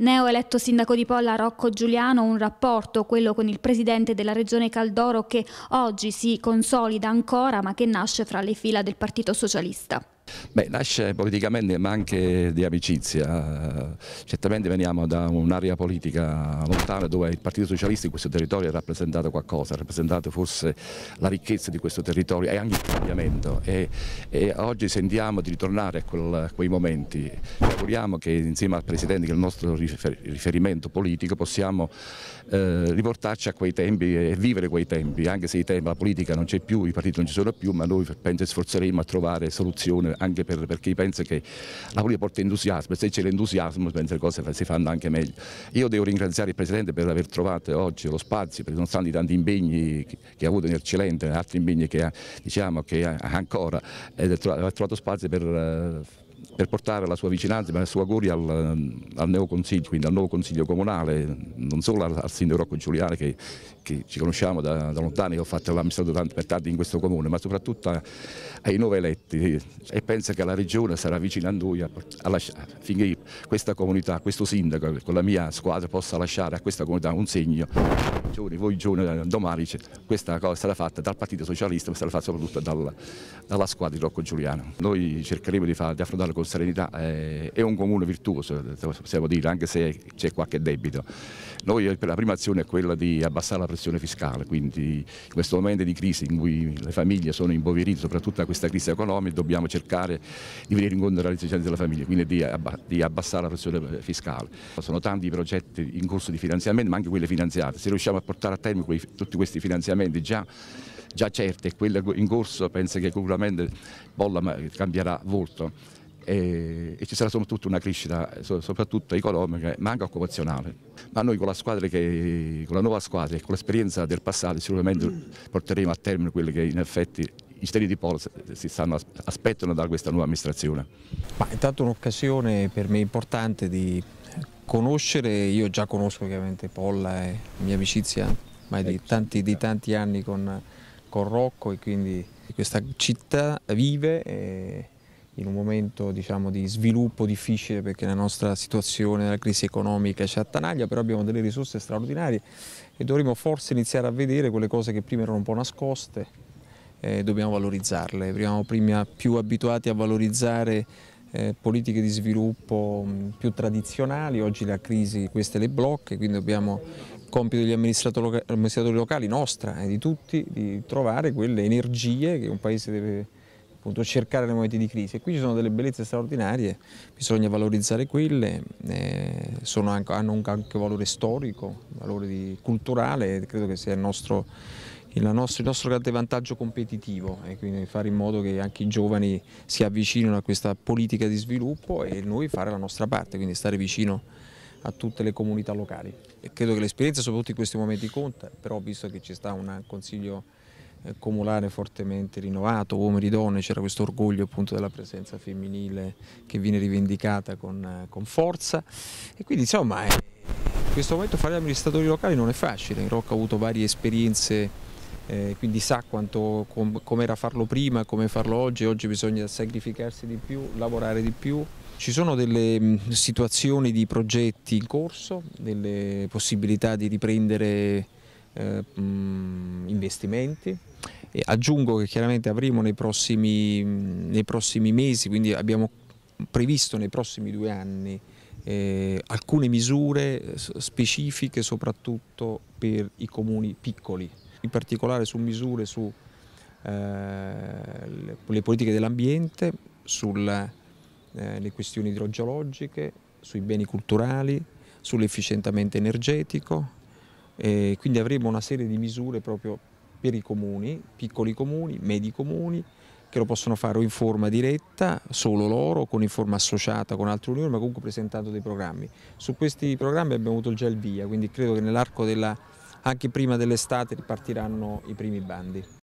Neo eletto sindaco di Polla Rocco Giuliano, un rapporto, quello con il presidente della regione Caldoro che oggi si consolida ancora ma che nasce fra le fila del Partito Socialista. Beh, nasce politicamente ma anche di amicizia. Certamente veniamo da un'area politica lontana dove il Partito Socialista in questo territorio ha rappresentato qualcosa, ha rappresentato forse la ricchezza di questo territorio e anche il cambiamento. E, e oggi sentiamo di ritornare a, quel, a quei momenti. Ci auguriamo che insieme al Presidente, che è il nostro riferimento politico, possiamo eh, riportarci a quei tempi e vivere quei tempi, anche se i tempi, la politica non c'è più, i partiti non ci sono più, ma noi penso sforzeremo a trovare soluzioni anche per, perché penso che la politica porta entusiasmo e se c'è l'entusiasmo penso le cose si fanno anche meglio. Io devo ringraziare il Presidente per aver trovato oggi lo spazio, perché nonostante i tanti impegni che ha avuto nel Cilento, altri impegni che ha, diciamo, che ha ancora, ed ha trovato spazio per eh, per portare la sua vicinanza e i suoi auguri al, al, nuovo consiglio comunale, non solo al, al sindaco Rocco Giuliani che, che, ci conosciamo da, da lontani, che ho fatto l'amministrazione per tanti in questo comune, ma soprattutto ai nuovi eletti e penso che la regione sarà vicina a noi a, a lasciare, finché questa comunità, questo sindaco con la mia squadra possa lasciare a questa comunità un segno. Giovani, voi giovani eh, domani questa cosa sarà fatta dal Partito Socialista ma sarà fatta soprattutto dalla, dalla squadra di Rocco Giuliano. Noi cercheremo di, far, di affrontarlo con serenità, eh, è un comune virtuoso eh, possiamo dire anche se c'è qualche debito. Noi eh, la prima azione è quella di abbassare la pressione fiscale, quindi in questo momento di crisi in cui le famiglie sono impoverite, soprattutto da questa crisi economica, dobbiamo cercare di venire incontro alle esigenze della famiglia, quindi di abbassare abbassare la pressione eh, fiscale. Sono tanti i progetti in corso di finanziamento, ma anche quelli finanziati. Se riusciamo a portare a termine quei, tutti questi finanziamenti già già certe e quelli in corso penso che sicuramente Bolla cambierà volto e, e, ci sarà soprattutto una crescita soprattutto economica ma anche occupazionale. Ma noi con la, che, con la nuova squadra e con l'esperienza del passato sicuramente porteremo a termine quello che in effetti i cittadini di Porto si stanno, aspettano da questa nuova amministrazione. Ma intanto un'occasione per me importante di conoscere, io già conosco ovviamente Polla e la mia amicizia ma di ecco. tanti, di tanti anni con, con, Rocco e quindi questa città vive eh, in un momento diciamo, di sviluppo difficile perché la nostra situazione, la crisi economica ci attanaglia, però abbiamo delle risorse straordinarie e dovremmo forse iniziare a vedere quelle cose che prima erano un po' nascoste eh, dobbiamo valorizzarle. Siamo prima più abituati a valorizzare eh, politiche di sviluppo mh, mm, più tradizionali, oggi la crisi queste le blocca, quindi dobbiamo il compito degli amministratori, locali, nostra e di tutti, di trovare quelle energie che un paese deve appunto, cercare nei momenti di crisi. E qui ci sono delle bellezze straordinarie, bisogna valorizzare quelle, eh, anche, hanno anche, anche valore storico, valore di, culturale, credo che sia il nostro il nostro, il nostro grande vantaggio competitivo e quindi fare in modo che anche i giovani si avvicinino a questa politica di sviluppo e noi fare la nostra parte, quindi stare vicino a tutte le comunità locali. E credo che l'esperienza soprattutto in questi momenti conta, però visto che ci sta un consiglio eh, comunale fortemente rinnovato, uomini e donne, c'era questo orgoglio appunto della presenza femminile che viene rivendicata con, eh, con forza e quindi insomma eh, in questo momento fare gli amministratori locali non è facile, Rocco ha avuto varie esperienze eh, quindi sa quanto com, com'era farlo prima, come farlo oggi, oggi bisogna sacrificarsi di più, lavorare di più. Ci sono delle mm, situazioni di progetti in corso, delle possibilità di riprendere eh, mm, investimenti. E aggiungo che chiaramente avremo nei prossimi, mm, nei prossimi, mesi, quindi abbiamo previsto nei prossimi due anni eh, alcune misure eh, specifiche soprattutto per i comuni piccoli in particolare su misure sulle eh, politiche dell'ambiente, sulle eh, questioni idrogeologiche, sui beni culturali, sull'efficientamento energetico. Eh, quindi avremo una serie di misure proprio per i comuni, piccoli comuni, medi comuni, che lo possono fare o in forma diretta, solo loro, o in forma associata con altre unioni, ma comunque presentando dei programmi. Su questi programmi abbiamo avuto già il via, quindi credo che nell'arco della anche prima dell'estate ripartiranno i primi bandi.